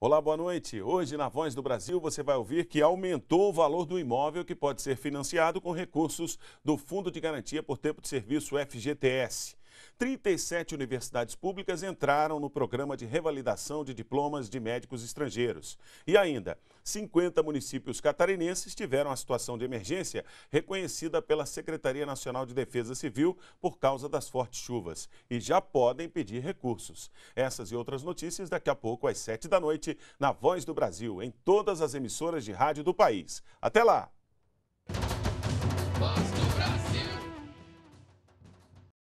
Olá, boa noite. Hoje, na Voz do Brasil, você vai ouvir que aumentou o valor do imóvel que pode ser financiado com recursos do Fundo de Garantia por Tempo de Serviço, FGTS. 37 universidades públicas entraram no programa de revalidação de diplomas de médicos estrangeiros. E ainda, 50 municípios catarinenses tiveram a situação de emergência reconhecida pela Secretaria Nacional de Defesa Civil por causa das fortes chuvas e já podem pedir recursos. Essas e outras notícias daqui a pouco às 7 da noite na Voz do Brasil, em todas as emissoras de rádio do país. Até lá!